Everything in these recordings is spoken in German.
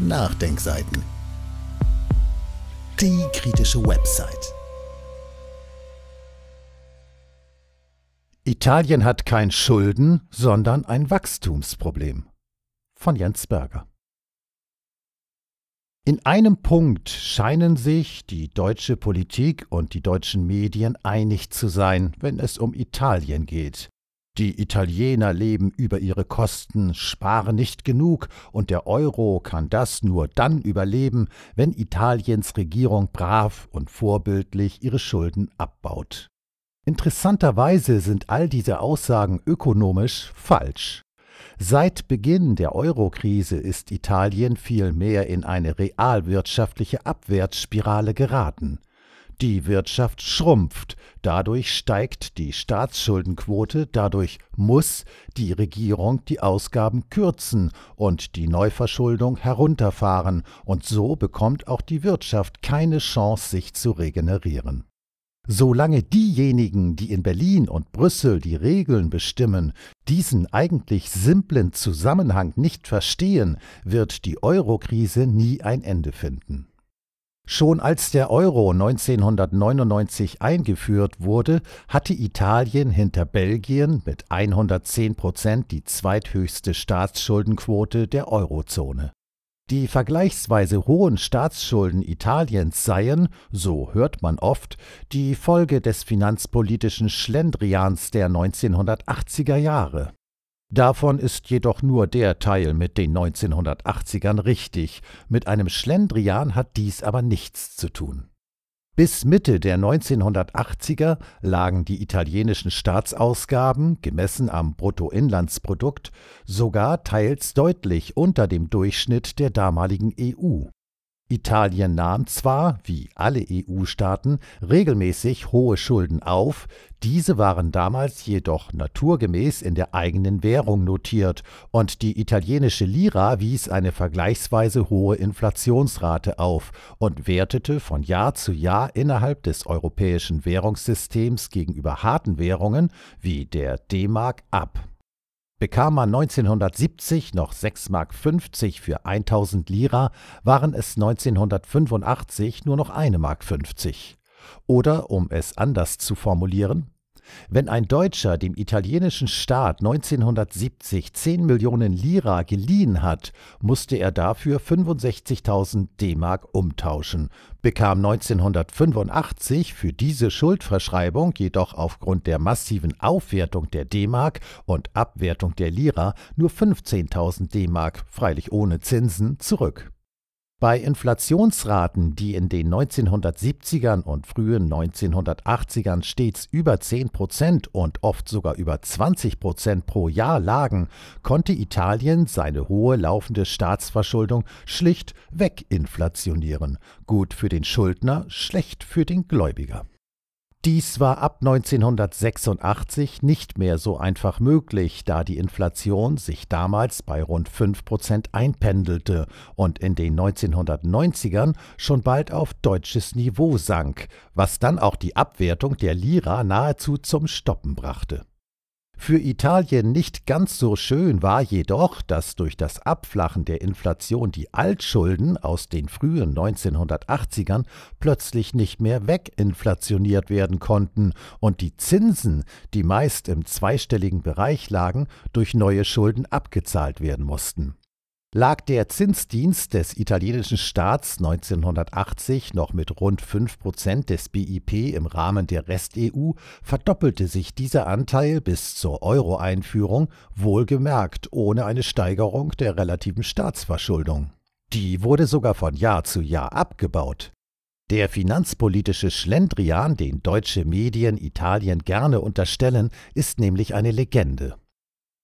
Nachdenkseiten. Die kritische Website. Italien hat kein Schulden, sondern ein Wachstumsproblem. Von Jens Berger. In einem Punkt scheinen sich die deutsche Politik und die deutschen Medien einig zu sein, wenn es um Italien geht. Die Italiener leben über ihre Kosten, sparen nicht genug, und der Euro kann das nur dann überleben, wenn Italiens Regierung brav und vorbildlich ihre Schulden abbaut. Interessanterweise sind all diese Aussagen ökonomisch falsch. Seit Beginn der Euro-Krise ist Italien vielmehr in eine realwirtschaftliche Abwärtsspirale geraten. Die Wirtschaft schrumpft, dadurch steigt die Staatsschuldenquote, dadurch muss die Regierung die Ausgaben kürzen und die Neuverschuldung herunterfahren, und so bekommt auch die Wirtschaft keine Chance, sich zu regenerieren. Solange diejenigen, die in Berlin und Brüssel die Regeln bestimmen, diesen eigentlich simplen Zusammenhang nicht verstehen, wird die Eurokrise nie ein Ende finden. Schon als der Euro 1999 eingeführt wurde, hatte Italien hinter Belgien mit 110 Prozent die zweithöchste Staatsschuldenquote der Eurozone. Die vergleichsweise hohen Staatsschulden Italiens seien, so hört man oft, die Folge des finanzpolitischen Schlendrians der 1980er Jahre. Davon ist jedoch nur der Teil mit den 1980ern richtig, mit einem Schlendrian hat dies aber nichts zu tun. Bis Mitte der 1980er lagen die italienischen Staatsausgaben, gemessen am Bruttoinlandsprodukt, sogar teils deutlich unter dem Durchschnitt der damaligen EU. Italien nahm zwar, wie alle EU-Staaten, regelmäßig hohe Schulden auf, diese waren damals jedoch naturgemäß in der eigenen Währung notiert, und die italienische Lira wies eine vergleichsweise hohe Inflationsrate auf und wertete von Jahr zu Jahr innerhalb des europäischen Währungssystems gegenüber harten Währungen wie der D-Mark ab. Bekam man 1970 noch 6,50 Mark für 1000 Lira, waren es 1985 nur noch 1,50 Mark. Oder um es anders zu formulieren, wenn ein Deutscher dem italienischen Staat 1970 10 Millionen Lira geliehen hat, musste er dafür 65.000 D-Mark umtauschen, bekam 1985 für diese Schuldverschreibung jedoch aufgrund der massiven Aufwertung der D-Mark und Abwertung der Lira nur 15.000 D-Mark, freilich ohne Zinsen, zurück. Bei Inflationsraten, die in den 1970ern und frühen 1980ern stets über 10 Prozent und oft sogar über 20 Prozent pro Jahr lagen, konnte Italien seine hohe laufende Staatsverschuldung schlicht weginflationieren. Gut für den Schuldner, schlecht für den Gläubiger. Dies war ab 1986 nicht mehr so einfach möglich, da die Inflation sich damals bei rund 5% einpendelte und in den 1990ern schon bald auf deutsches Niveau sank, was dann auch die Abwertung der Lira nahezu zum Stoppen brachte. Für Italien nicht ganz so schön war jedoch, dass durch das Abflachen der Inflation die Altschulden aus den frühen 1980ern plötzlich nicht mehr weginflationiert werden konnten und die Zinsen, die meist im zweistelligen Bereich lagen, durch neue Schulden abgezahlt werden mussten lag der Zinsdienst des italienischen Staats 1980 noch mit rund 5% des BIP im Rahmen der Rest-EU, verdoppelte sich dieser Anteil bis zur Euro-Einführung, wohlgemerkt ohne eine Steigerung der relativen Staatsverschuldung. Die wurde sogar von Jahr zu Jahr abgebaut. Der finanzpolitische Schlendrian, den deutsche Medien Italien gerne unterstellen, ist nämlich eine Legende.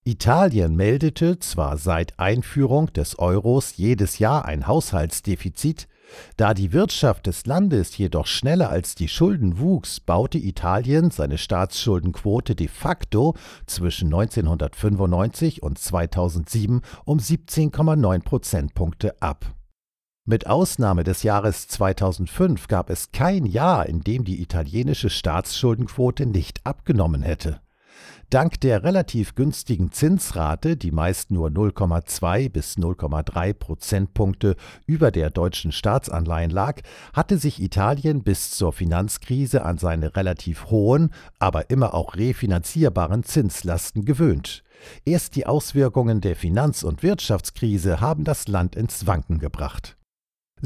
Italien meldete zwar seit Einführung des Euros jedes Jahr ein Haushaltsdefizit, da die Wirtschaft des Landes jedoch schneller als die Schulden wuchs, baute Italien seine Staatsschuldenquote de facto zwischen 1995 und 2007 um 17,9 Prozentpunkte ab. Mit Ausnahme des Jahres 2005 gab es kein Jahr, in dem die italienische Staatsschuldenquote nicht abgenommen hätte. Dank der relativ günstigen Zinsrate, die meist nur 0,2 bis 0,3 Prozentpunkte über der deutschen Staatsanleihen lag, hatte sich Italien bis zur Finanzkrise an seine relativ hohen, aber immer auch refinanzierbaren Zinslasten gewöhnt. Erst die Auswirkungen der Finanz- und Wirtschaftskrise haben das Land ins Wanken gebracht.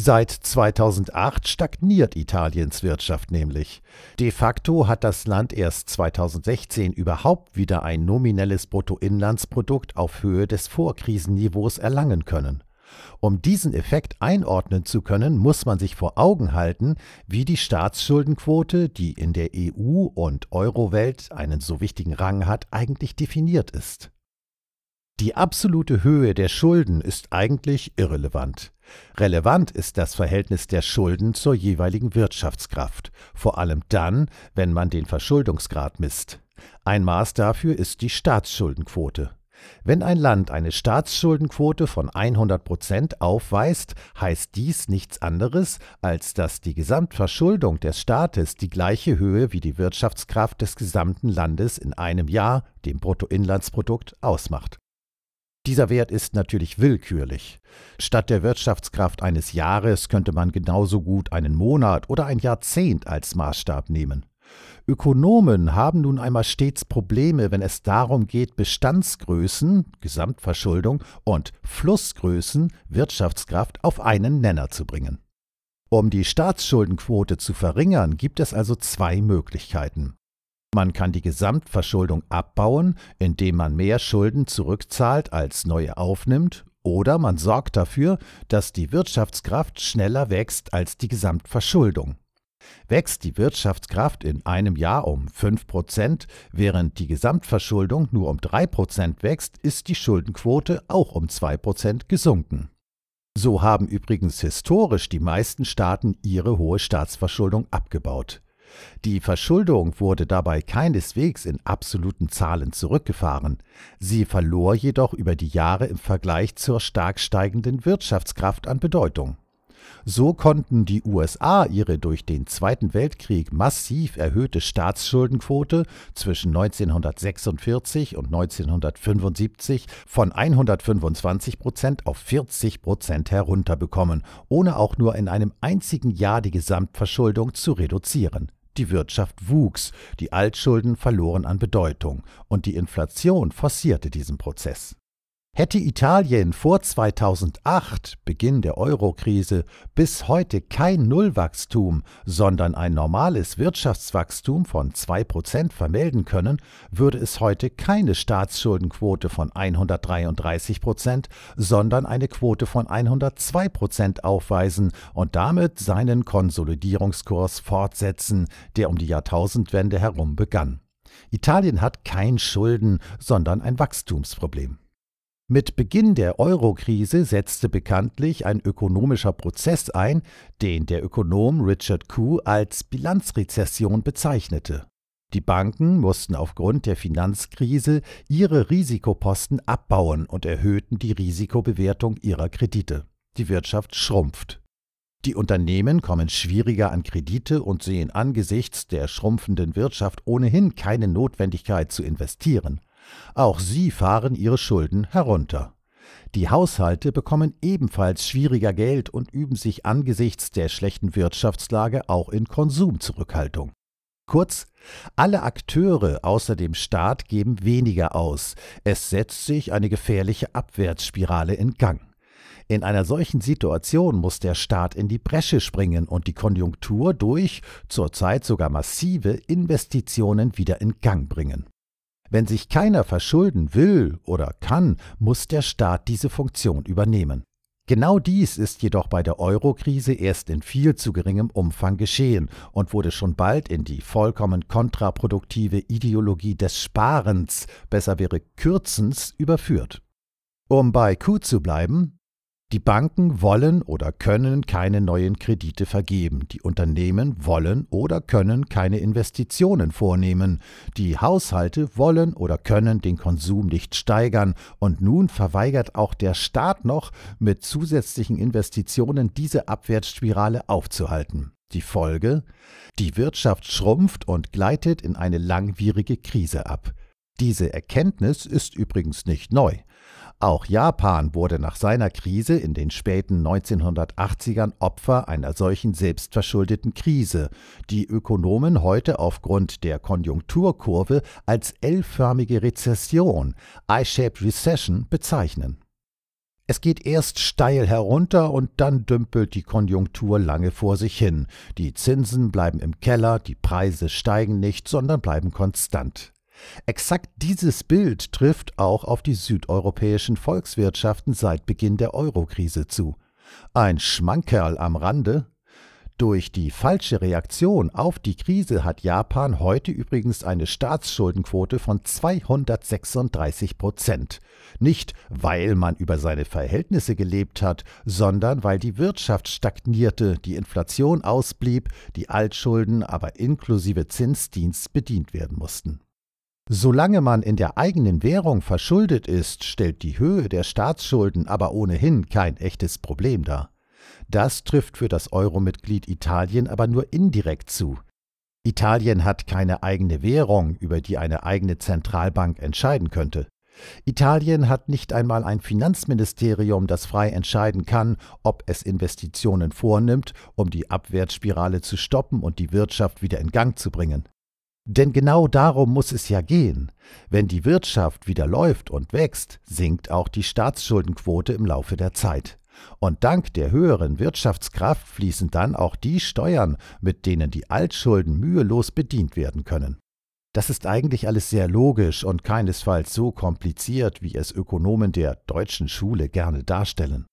Seit 2008 stagniert Italiens Wirtschaft nämlich. De facto hat das Land erst 2016 überhaupt wieder ein nominelles Bruttoinlandsprodukt auf Höhe des Vorkrisenniveaus erlangen können. Um diesen Effekt einordnen zu können, muss man sich vor Augen halten, wie die Staatsschuldenquote, die in der EU- und Eurowelt einen so wichtigen Rang hat, eigentlich definiert ist. Die absolute Höhe der Schulden ist eigentlich irrelevant. Relevant ist das Verhältnis der Schulden zur jeweiligen Wirtschaftskraft, vor allem dann, wenn man den Verschuldungsgrad misst. Ein Maß dafür ist die Staatsschuldenquote. Wenn ein Land eine Staatsschuldenquote von 100 Prozent aufweist, heißt dies nichts anderes, als dass die Gesamtverschuldung des Staates die gleiche Höhe wie die Wirtschaftskraft des gesamten Landes in einem Jahr, dem Bruttoinlandsprodukt, ausmacht. Dieser Wert ist natürlich willkürlich. Statt der Wirtschaftskraft eines Jahres könnte man genauso gut einen Monat oder ein Jahrzehnt als Maßstab nehmen. Ökonomen haben nun einmal stets Probleme, wenn es darum geht, Bestandsgrößen, Gesamtverschuldung und Flussgrößen, Wirtschaftskraft auf einen Nenner zu bringen. Um die Staatsschuldenquote zu verringern, gibt es also zwei Möglichkeiten. Man kann die Gesamtverschuldung abbauen, indem man mehr Schulden zurückzahlt als neue aufnimmt, oder man sorgt dafür, dass die Wirtschaftskraft schneller wächst als die Gesamtverschuldung. Wächst die Wirtschaftskraft in einem Jahr um 5%, während die Gesamtverschuldung nur um 3% wächst, ist die Schuldenquote auch um 2% gesunken. So haben übrigens historisch die meisten Staaten ihre hohe Staatsverschuldung abgebaut. Die Verschuldung wurde dabei keineswegs in absoluten Zahlen zurückgefahren, sie verlor jedoch über die Jahre im Vergleich zur stark steigenden Wirtschaftskraft an Bedeutung. So konnten die USA ihre durch den Zweiten Weltkrieg massiv erhöhte Staatsschuldenquote zwischen 1946 und 1975 von 125 Prozent auf 40 Prozent herunterbekommen, ohne auch nur in einem einzigen Jahr die Gesamtverschuldung zu reduzieren die Wirtschaft wuchs, die Altschulden verloren an Bedeutung und die Inflation forcierte diesen Prozess. Hätte Italien vor 2008, Beginn der Eurokrise, bis heute kein Nullwachstum, sondern ein normales Wirtschaftswachstum von 2% vermelden können, würde es heute keine Staatsschuldenquote von 133%, sondern eine Quote von 102% aufweisen und damit seinen Konsolidierungskurs fortsetzen, der um die Jahrtausendwende herum begann. Italien hat kein Schulden, sondern ein Wachstumsproblem. Mit Beginn der Euro-Krise setzte bekanntlich ein ökonomischer Prozess ein, den der Ökonom Richard Koo als Bilanzrezession bezeichnete. Die Banken mussten aufgrund der Finanzkrise ihre Risikoposten abbauen und erhöhten die Risikobewertung ihrer Kredite. Die Wirtschaft schrumpft. Die Unternehmen kommen schwieriger an Kredite und sehen angesichts der schrumpfenden Wirtschaft ohnehin keine Notwendigkeit zu investieren. Auch sie fahren ihre Schulden herunter. Die Haushalte bekommen ebenfalls schwieriger Geld und üben sich angesichts der schlechten Wirtschaftslage auch in Konsumzurückhaltung. Kurz, alle Akteure außer dem Staat geben weniger aus. Es setzt sich eine gefährliche Abwärtsspirale in Gang. In einer solchen Situation muss der Staat in die Bresche springen und die Konjunktur durch zurzeit sogar massive Investitionen wieder in Gang bringen. Wenn sich keiner verschulden will oder kann, muss der Staat diese Funktion übernehmen. Genau dies ist jedoch bei der Euro-Krise erst in viel zu geringem Umfang geschehen und wurde schon bald in die vollkommen kontraproduktive Ideologie des Sparens, besser wäre Kürzens, überführt. Um bei Kuh zu bleiben, die Banken wollen oder können keine neuen Kredite vergeben, die Unternehmen wollen oder können keine Investitionen vornehmen, die Haushalte wollen oder können den Konsum nicht steigern, und nun verweigert auch der Staat noch, mit zusätzlichen Investitionen diese Abwärtsspirale aufzuhalten. Die Folge? Die Wirtschaft schrumpft und gleitet in eine langwierige Krise ab. Diese Erkenntnis ist übrigens nicht neu. Auch Japan wurde nach seiner Krise in den späten 1980ern Opfer einer solchen selbstverschuldeten Krise, die Ökonomen heute aufgrund der Konjunkturkurve als L-förmige Rezession, I-shaped Recession, bezeichnen. Es geht erst steil herunter und dann dümpelt die Konjunktur lange vor sich hin. Die Zinsen bleiben im Keller, die Preise steigen nicht, sondern bleiben konstant. Exakt dieses Bild trifft auch auf die südeuropäischen Volkswirtschaften seit Beginn der Eurokrise zu. Ein Schmankerl am Rande. Durch die falsche Reaktion auf die Krise hat Japan heute übrigens eine Staatsschuldenquote von 236 Prozent. Nicht, weil man über seine Verhältnisse gelebt hat, sondern weil die Wirtschaft stagnierte, die Inflation ausblieb, die Altschulden aber inklusive Zinsdienst bedient werden mussten. Solange man in der eigenen Währung verschuldet ist, stellt die Höhe der Staatsschulden aber ohnehin kein echtes Problem dar. Das trifft für das Euro-Mitglied Italien aber nur indirekt zu. Italien hat keine eigene Währung, über die eine eigene Zentralbank entscheiden könnte. Italien hat nicht einmal ein Finanzministerium, das frei entscheiden kann, ob es Investitionen vornimmt, um die Abwärtsspirale zu stoppen und die Wirtschaft wieder in Gang zu bringen. Denn genau darum muss es ja gehen. Wenn die Wirtschaft wieder läuft und wächst, sinkt auch die Staatsschuldenquote im Laufe der Zeit. Und dank der höheren Wirtschaftskraft fließen dann auch die Steuern, mit denen die Altschulden mühelos bedient werden können. Das ist eigentlich alles sehr logisch und keinesfalls so kompliziert, wie es Ökonomen der deutschen Schule gerne darstellen.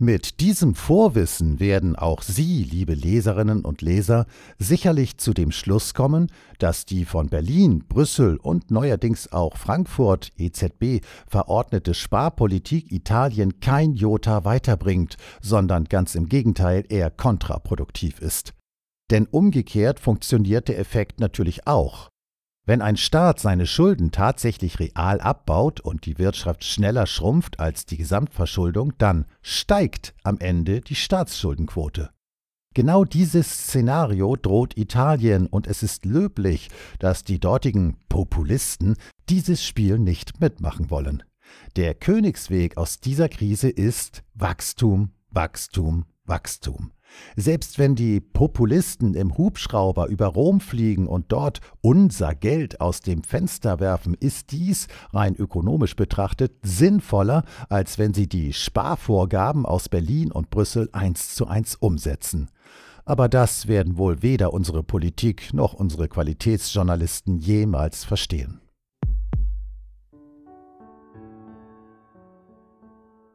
Mit diesem Vorwissen werden auch Sie, liebe Leserinnen und Leser, sicherlich zu dem Schluss kommen, dass die von Berlin, Brüssel und neuerdings auch Frankfurt EZB verordnete Sparpolitik Italien kein Jota weiterbringt, sondern ganz im Gegenteil eher kontraproduktiv ist. Denn umgekehrt funktioniert der Effekt natürlich auch. Wenn ein Staat seine Schulden tatsächlich real abbaut und die Wirtschaft schneller schrumpft als die Gesamtverschuldung, dann steigt am Ende die Staatsschuldenquote. Genau dieses Szenario droht Italien und es ist löblich, dass die dortigen Populisten dieses Spiel nicht mitmachen wollen. Der Königsweg aus dieser Krise ist Wachstum, Wachstum, Wachstum. Selbst wenn die Populisten im Hubschrauber über Rom fliegen und dort unser Geld aus dem Fenster werfen, ist dies rein ökonomisch betrachtet sinnvoller, als wenn sie die Sparvorgaben aus Berlin und Brüssel eins zu eins umsetzen. Aber das werden wohl weder unsere Politik noch unsere Qualitätsjournalisten jemals verstehen.